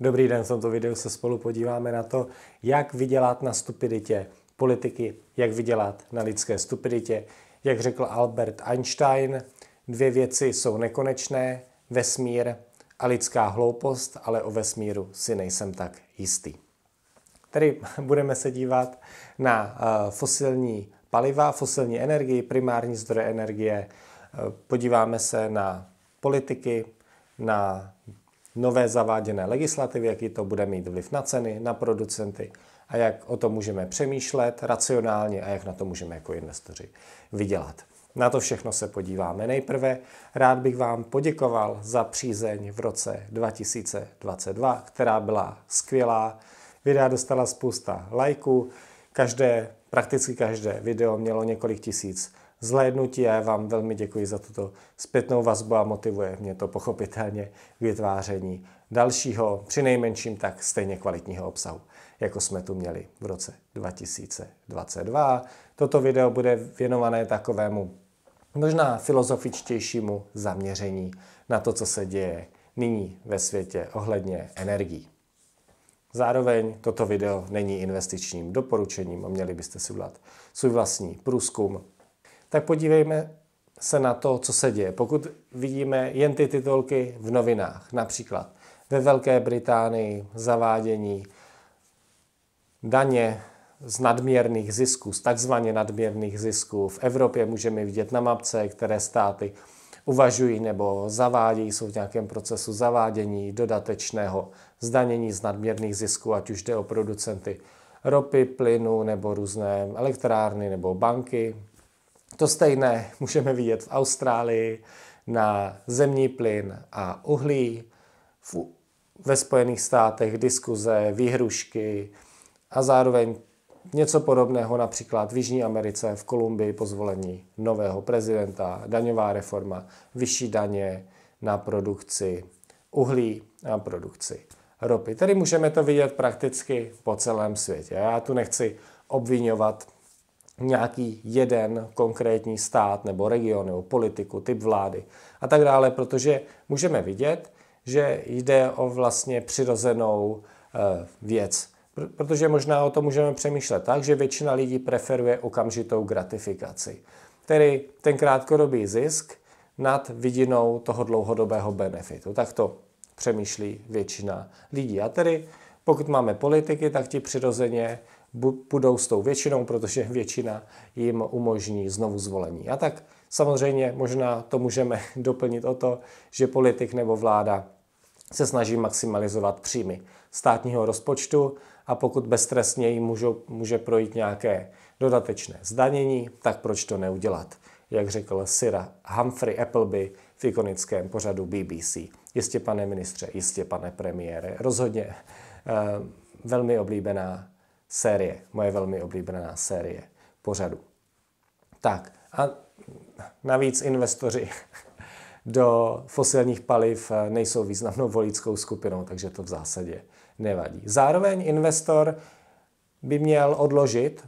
Dobrý den, v tomto videu se spolu podíváme na to, jak vydělat na stupiditě politiky, jak vydělat na lidské stupiditě. Jak řekl Albert Einstein, dvě věci jsou nekonečné, vesmír a lidská hloupost, ale o vesmíru si nejsem tak jistý. Tady budeme se dívat na eh, fosilní paliva, fosilní energii, primární zdroje energie, eh, podíváme se na politiky, na nové zaváděné legislativy, jaký to bude mít vliv na ceny, na producenty a jak o tom můžeme přemýšlet racionálně a jak na to můžeme jako investoři vydělat. Na to všechno se podíváme. Nejprve rád bych vám poděkoval za přízeň v roce 2022, která byla skvělá. Videa dostala spousta lajků, každé, prakticky každé video mělo několik tisíc zhlédnutí a já vám velmi děkuji za tuto zpětnou vazbu a motivuje mě to pochopitelně k vytváření dalšího, při nejmenším tak stejně kvalitního obsahu, jako jsme tu měli v roce 2022. Toto video bude věnované takovému možná filozofičtějšímu zaměření na to, co se děje nyní ve světě ohledně energií. Zároveň toto video není investičním doporučením a měli byste si udělat svůj vlastní průzkum tak podívejme se na to, co se děje. Pokud vidíme jen ty titulky v novinách, například ve Velké Británii zavádění daně z nadměrných zisků, z takzvaně nadměrných zisků. V Evropě můžeme vidět na mapce, které státy uvažují nebo zavádějí, jsou v nějakém procesu zavádění dodatečného zdanění z nadměrných zisků, ať už jde o producenty ropy, plynu nebo různé elektrárny nebo banky, to stejné můžeme vidět v Austrálii na zemní plyn a uhlí, v, ve Spojených státech diskuze, výhrušky a zároveň něco podobného například v Jižní Americe, v Kolumbii po zvolení nového prezidenta, daňová reforma, vyšší daně na produkci uhlí a produkci ropy. Tedy můžeme to vidět prakticky po celém světě. Já tu nechci obvinovat nějaký jeden konkrétní stát nebo region nebo politiku, typ vlády a tak dále, protože můžeme vidět, že jde o vlastně přirozenou eh, věc. Protože možná o tom můžeme přemýšlet tak, že většina lidí preferuje okamžitou gratifikaci, tedy ten krátkodobý zisk nad vidinou toho dlouhodobého benefitu. Tak to přemýšlí většina lidí. A tedy pokud máme politiky, tak ti přirozeně budou s tou většinou, protože většina jim umožní znovu zvolení. A tak samozřejmě možná to můžeme doplnit o to, že politik nebo vláda se snaží maximalizovat příjmy státního rozpočtu a pokud beztrestně jim můžou, může projít nějaké dodatečné zdanění, tak proč to neudělat? Jak řekl Syra, Humphrey Appleby v ikonickém pořadu BBC. Jistě, pane ministře, jistě, pane premiére, rozhodně Eh, velmi oblíbená série, moje velmi oblíbená série pořadu. Tak a navíc investoři do fosilních paliv eh, nejsou významnou volickou skupinou, takže to v zásadě nevadí. Zároveň investor by měl odložit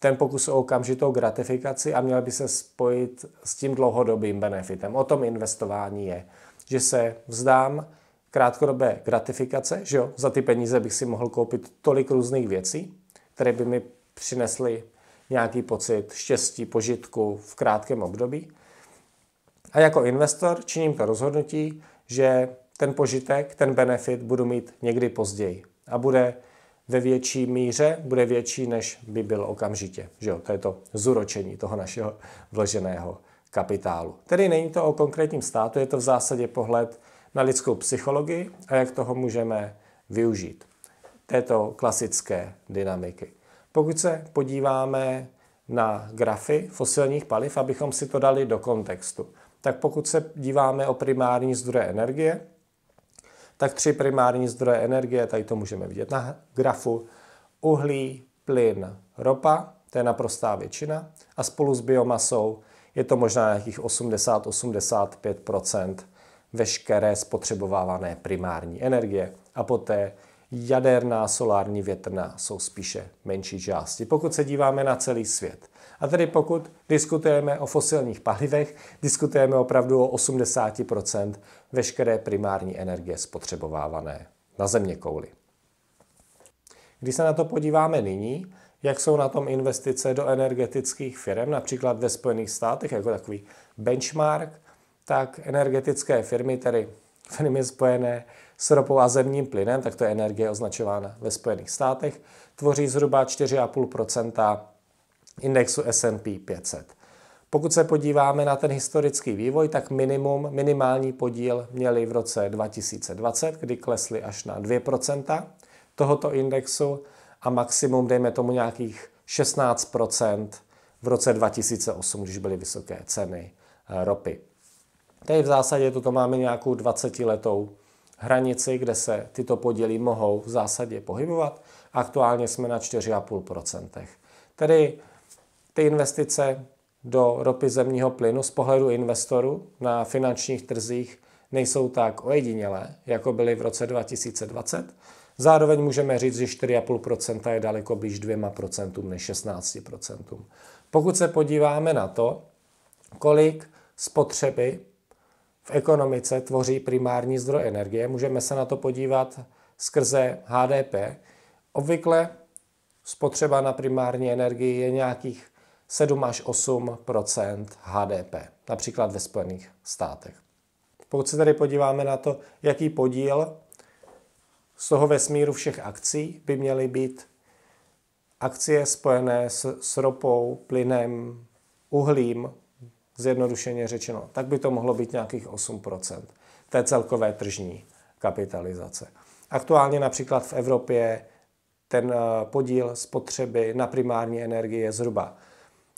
ten pokus o okamžitou gratifikaci a měl by se spojit s tím dlouhodobým benefitem. O tom investování je, že se vzdám krátkodobé gratifikace, že jo? Za ty peníze bych si mohl koupit tolik různých věcí, které by mi přinesly nějaký pocit štěstí, požitku v krátkém období. A jako investor činím to rozhodnutí, že ten požitek, ten benefit budu mít někdy později a bude ve větší míře, bude větší, než by byl okamžitě. Že jo? To je to zuročení toho našeho vloženého kapitálu. Tedy není to o konkrétním státu, je to v zásadě pohled na lidskou psychologii a jak toho můžeme využít této klasické dynamiky. Pokud se podíváme na grafy fosilních paliv, abychom si to dali do kontextu, tak pokud se díváme o primární zdroje energie, tak tři primární zdroje energie, tady to můžeme vidět na grafu, uhlí, plyn, ropa, to je naprostá většina, a spolu s biomasou je to možná nějakých 80-85 veškeré spotřebovávané primární energie. A poté jaderná, solární, větrna jsou spíše menší části, pokud se díváme na celý svět. A tedy pokud diskutujeme o fosilních palivech, diskutujeme opravdu o 80% veškeré primární energie spotřebovávané na země kouli. Když se na to podíváme nyní, jak jsou na tom investice do energetických firm, například ve Spojených státech jako takový benchmark, tak energetické firmy, tedy firmy spojené s ropou a zemním plynem, tak to je energie označována ve Spojených státech, tvoří zhruba 4,5 indexu S&P 500. Pokud se podíváme na ten historický vývoj, tak minimum, minimální podíl měli v roce 2020, kdy klesly až na 2 tohoto indexu a maximum, dejme tomu, nějakých 16 v roce 2008, když byly vysoké ceny eh, ropy. Tady v zásadě toto máme nějakou 20 letou hranici, kde se tyto podíly mohou v zásadě pohybovat. Aktuálně jsme na 4,5%. Tedy ty investice do ropy zemního plynu z pohledu investoru na finančních trzích nejsou tak ojedinělé, jako byly v roce 2020. Zároveň můžeme říct, že 4,5% je daleko blíž 2% než 16%. Pokud se podíváme na to, kolik spotřeby v ekonomice tvoří primární zdroj energie. Můžeme se na to podívat skrze HDP. Obvykle spotřeba na primární energii je nějakých 7 až 8 HDP, například ve Spojených státech. Pokud se tedy podíváme na to, jaký podíl z toho vesmíru všech akcí by měly být akcie spojené s, s ropou, plynem, uhlím, zjednodušeně řečeno, tak by to mohlo být nějakých 8% té celkové tržní kapitalizace. Aktuálně například v Evropě ten eh, podíl spotřeby na primární energii je zhruba,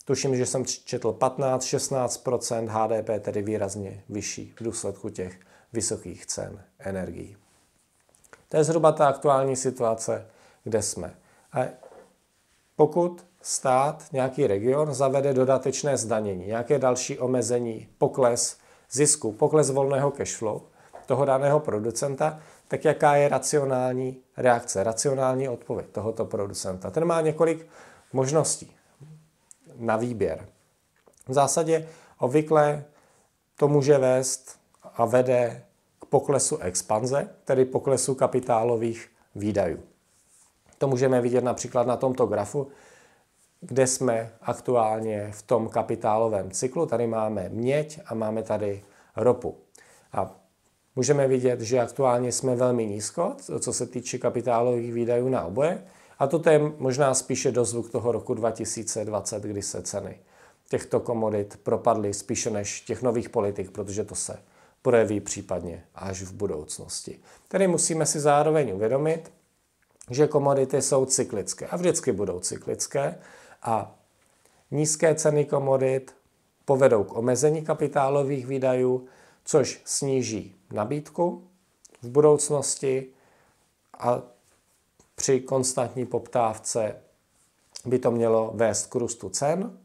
tuším, že jsem četl 15-16 HDP, tedy výrazně vyšší v důsledku těch vysokých cen energií. To je zhruba ta aktuální situace, kde jsme. A pokud stát, nějaký region zavede dodatečné zdanění, nějaké další omezení, pokles zisku, pokles volného flow toho daného producenta, tak jaká je racionální reakce, racionální odpověď tohoto producenta. Ten má několik možností na výběr. V zásadě obvykle to může vést a vede k poklesu expanze, tedy poklesu kapitálových výdajů. To můžeme vidět například na tomto grafu, kde jsme aktuálně v tom kapitálovém cyklu. Tady máme měď a máme tady ropu. A můžeme vidět, že aktuálně jsme velmi nízko, co se týče kapitálových výdajů na oboje. A to je možná spíše dozvuk toho roku 2020, kdy se ceny těchto komodit propadly spíše než těch nových politik, protože to se projeví případně až v budoucnosti. Tedy musíme si zároveň uvědomit, že komodity jsou cyklické a vždycky budou cyklické a nízké ceny komodit povedou k omezení kapitálových výdajů, což sníží nabídku v budoucnosti a při konstantní poptávce by to mělo vést k růstu cen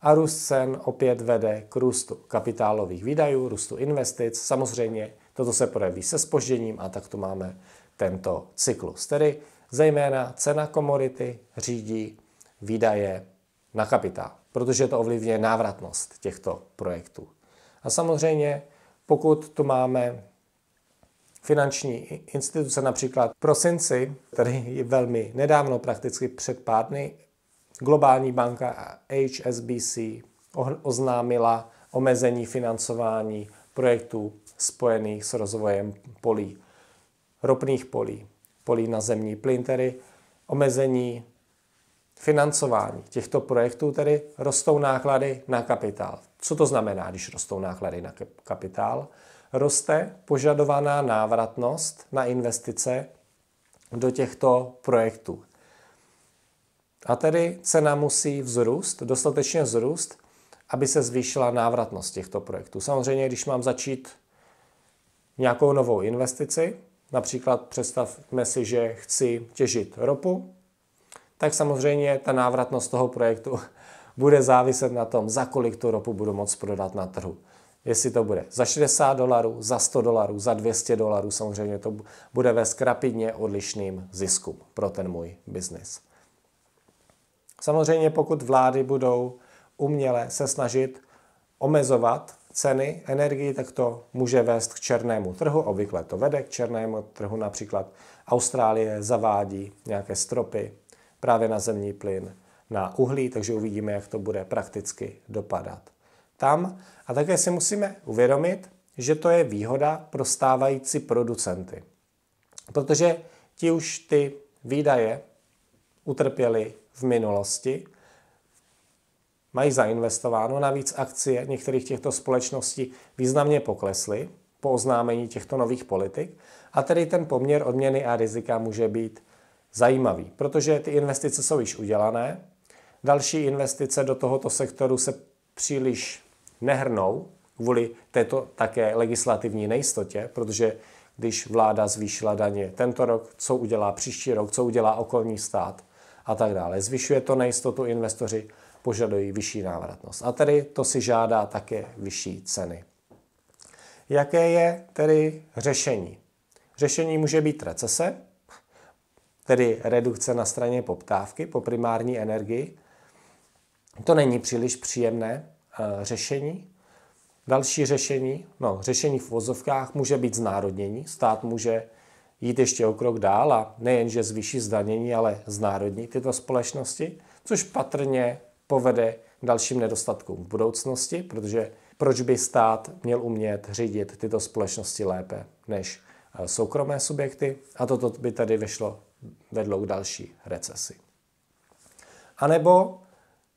a růst cen opět vede k růstu kapitálových výdajů, růstu investic. Samozřejmě toto se projeví se spožděním a tak tu máme tento cyklus. Tedy zejména cena komodity řídí výdaje na kapitál, protože to ovlivňuje návratnost těchto projektů. A samozřejmě, pokud tu máme finanční instituce, například prosinci, který je velmi nedávno, prakticky před pár dny, globální banka HSBC oznámila omezení financování projektů spojených s rozvojem polí, ropných polí, polí na zemní plyn, tedy omezení financování těchto projektů tedy rostou náklady na kapitál. Co to znamená, když rostou náklady na kapitál? Roste požadovaná návratnost na investice do těchto projektů. A tedy cena musí vzrůst, dostatečně vzrůst, aby se zvýšila návratnost těchto projektů. Samozřejmě, když mám začít nějakou novou investici, například představme si, že chci těžit ropu, tak samozřejmě ta návratnost toho projektu bude záviset na tom, za kolik tu ropu budu moct prodat na trhu. Jestli to bude za 60 dolarů, za 100 dolarů, za 200 dolarů, samozřejmě to bude ve skrapidně odlišným ziskům pro ten můj biznis. Samozřejmě pokud vlády budou uměle se snažit omezovat ceny energii, tak to může vést k černému trhu. Obvykle to vede k černému trhu. Například Austrálie zavádí nějaké stropy právě na zemní plyn, na uhlí, takže uvidíme, jak to bude prakticky dopadat tam. A také si musíme uvědomit, že to je výhoda pro stávající producenty. Protože ti už ty výdaje utrpěli v minulosti, mají zainvestováno, navíc akcie některých těchto společností významně poklesly po oznámení těchto nových politik a tedy ten poměr odměny a rizika může být zajímavý, protože ty investice jsou již udělané. Další investice do tohoto sektoru se příliš nehrnou kvůli této také legislativní nejistotě, protože když vláda zvýšila daně tento rok, co udělá příští rok, co udělá okolní stát a tak dále. Zvyšuje to nejistotu, investoři požadují vyšší návratnost. A tedy to si žádá také vyšší ceny. Jaké je tedy řešení? Řešení může být recese, tedy redukce na straně poptávky po primární energii. To není příliš příjemné eh, řešení. Další řešení, no řešení v vozovkách může být znárodnění. Stát může jít ještě o krok dál a nejenže zvýší zdanění, ale znárodní tyto společnosti, což patrně povede k dalším nedostatkům v budoucnosti, protože proč by stát měl umět řídit tyto společnosti lépe než eh, soukromé subjekty a toto by tady vešlo vedlo k další recesi. A nebo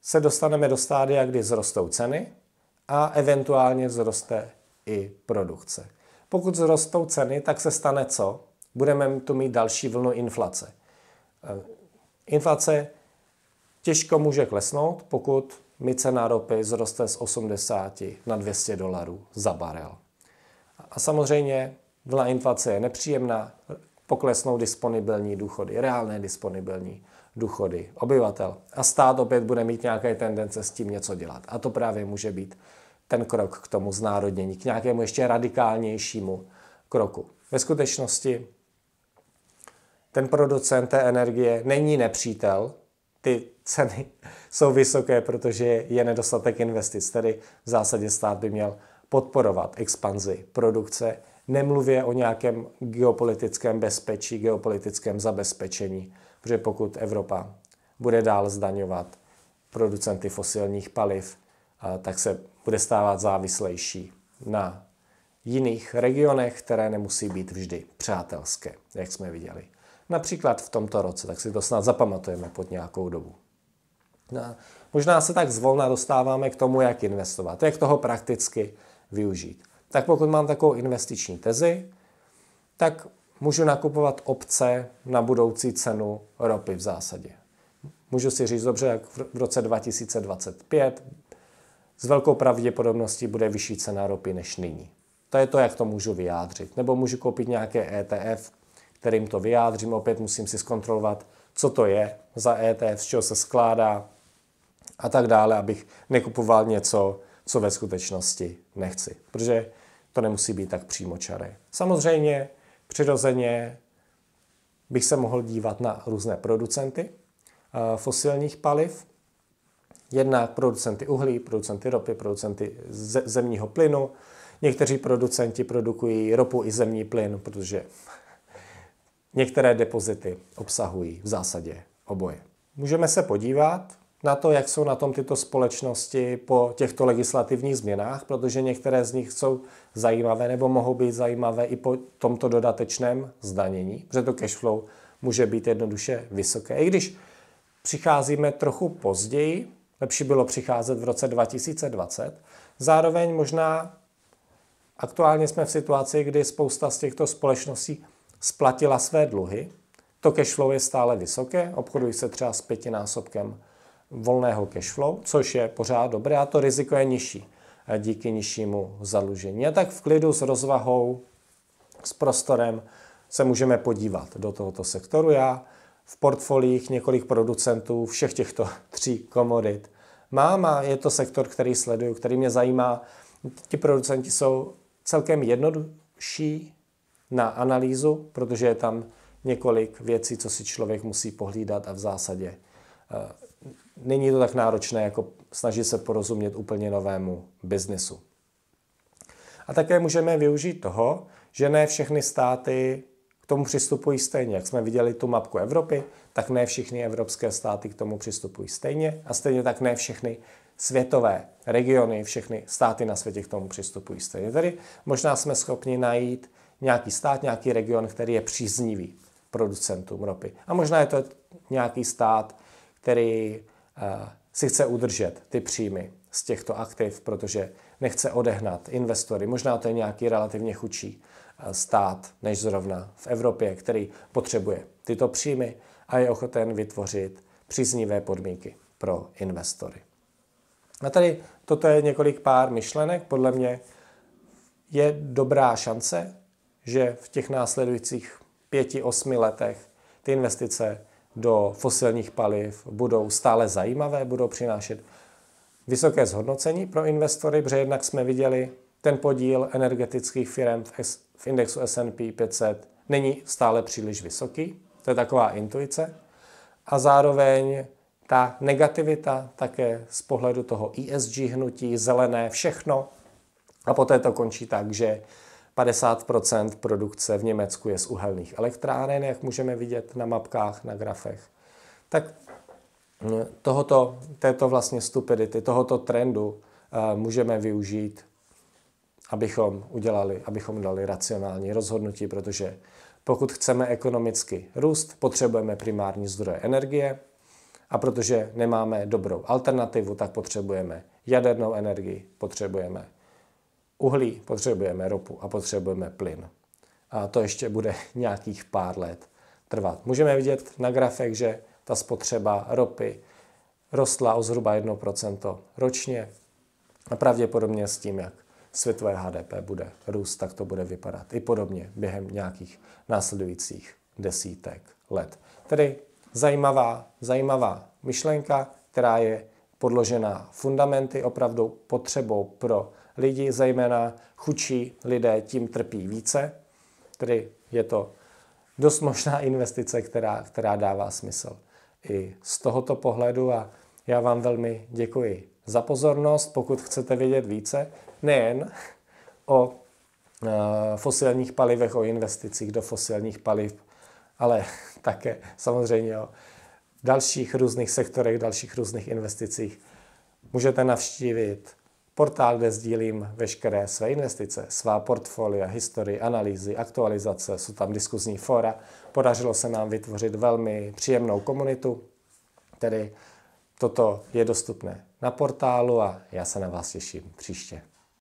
se dostaneme do stádia, kdy zrostou ceny a eventuálně vzroste i produkce. Pokud zrostou ceny, tak se stane co? Budeme tu mít další vlnu inflace. Eh, inflace těžko může klesnout, pokud mi cena ropy zroste z 80 na 200 dolarů za barel. A samozřejmě vlna inflace je nepříjemná, Poklesnou disponibilní důchody, reálné disponibilní důchody obyvatel. A stát opět bude mít nějaké tendence s tím něco dělat. A to právě může být ten krok k tomu znárodnění, k nějakému ještě radikálnějšímu kroku. Ve skutečnosti ten producent té energie není nepřítel, ty ceny jsou vysoké, protože je nedostatek investic, tedy v zásadě stát by měl podporovat expanzi produkce Nemluvě o nějakém geopolitickém bezpečí, geopolitickém zabezpečení, protože pokud Evropa bude dál zdaňovat producenty fosilních paliv, tak se bude stávat závislejší na jiných regionech, které nemusí být vždy přátelské, jak jsme viděli. Například v tomto roce, tak si to snad zapamatujeme pod nějakou dobu. No, možná se tak zvolna dostáváme k tomu, jak investovat, jak toho prakticky využít tak pokud mám takovou investiční tezi, tak můžu nakupovat obce na budoucí cenu ropy v zásadě. Můžu si říct, dobře, jak v roce 2025 s velkou pravděpodobností bude vyšší cena ropy než nyní. To je to, jak to můžu vyjádřit. Nebo můžu koupit nějaké ETF, kterým to vyjádřím. Opět musím si zkontrolovat, co to je za ETF, z čeho se skládá a tak dále, abych nekupoval něco, co ve skutečnosti nechci. Protože to nemusí být tak přímočaré. Samozřejmě, přirozeně bych se mohl dívat na různé producenty eh, fosilních paliv, jednak producenty uhlí, producenty ropy, producenty zemního plynu. Někteří producenti produkují ropu i zemní plyn, protože některé depozity obsahují v zásadě oboje. Můžeme se podívat na to, jak jsou na tom tyto společnosti po těchto legislativních změnách, protože některé z nich jsou zajímavé nebo mohou být zajímavé i po tomto dodatečném zdanění, protože to cash flow může být jednoduše vysoké. I když přicházíme trochu později, lepší bylo přicházet v roce 2020, zároveň možná aktuálně jsme v situaci, kdy spousta z těchto společností splatila své dluhy, to cash flow je stále vysoké, obchodují se třeba s pětinásobkem volného flow, což je pořád dobré a to riziko je nižší eh, díky nižšímu zadlužení. A tak v klidu s rozvahou, s prostorem se můžeme podívat do tohoto sektoru. Já v portfoliích několik producentů všech těchto tří komodit mám a je to sektor, který sleduju, který mě zajímá. Ti producenti jsou celkem jednodušší na analýzu, protože je tam několik věcí, co si člověk musí pohlídat a v zásadě eh, není to tak náročné, jako snažit se porozumět úplně novému biznesu. A také můžeme využít toho, že ne všechny státy k tomu přistupují stejně. Jak jsme viděli tu mapku Evropy, tak ne všechny evropské státy k tomu přistupují stejně a stejně tak ne všechny světové regiony, všechny státy na světě k tomu přistupují stejně. Tedy možná jsme schopni najít nějaký stát, nějaký region, který je příznivý producentům ropy. A možná je to nějaký stát, který Eh, si chce udržet ty příjmy z těchto aktiv, protože nechce odehnat investory. Možná to je nějaký relativně chudší eh, stát než zrovna v Evropě, který potřebuje tyto příjmy a je ochoten vytvořit příznivé podmínky pro investory. A tady toto je několik pár myšlenek. Podle mě je dobrá šance, že v těch následujících pěti, osmi letech ty investice do fosilních paliv budou stále zajímavé, budou přinášet vysoké zhodnocení pro investory, protože jednak jsme viděli ten podíl energetických firm v indexu S&P 500 není stále příliš vysoký. To je taková intuice. A zároveň ta negativita také z pohledu toho ESG hnutí, zelené, všechno. A poté to končí tak, že 50 produkce v Německu je z uhelných elektráren, jak můžeme vidět na mapkách, na grafech. Tak eh, tohoto, této vlastně stupidity, tohoto trendu eh, můžeme využít, abychom udělali, abychom dali racionální rozhodnutí, protože pokud chceme ekonomicky růst, potřebujeme primární zdroje energie a protože nemáme dobrou alternativu, tak potřebujeme jadernou energii, potřebujeme uhlí, potřebujeme ropu a potřebujeme plyn. A to ještě bude nějakých pár let trvat. Můžeme vidět na grafech, že ta spotřeba ropy rostla o zhruba 1% ročně a pravděpodobně s tím, jak světové HDP bude růst, tak to bude vypadat i podobně během nějakých následujících desítek let. Tedy zajímavá, zajímavá myšlenka, která je podložená fundamenty, opravdu potřebou pro lidi, zejména chudší lidé, tím trpí více. Tedy je to dost možná investice, která, která dává smysl i z tohoto pohledu a já vám velmi děkuji za pozornost. Pokud chcete vědět více, nejen o eh, fosilních palivech, o investicích do fosilních paliv, ale také samozřejmě o dalších různých sektorech, dalších různých investicích, můžete navštívit Portál, kde sdílím veškeré své investice, svá portfolia, historii, analýzy, aktualizace, jsou tam diskuzní fora. Podařilo se nám vytvořit velmi příjemnou komunitu, tedy toto je dostupné na portálu a já se na vás těším příště.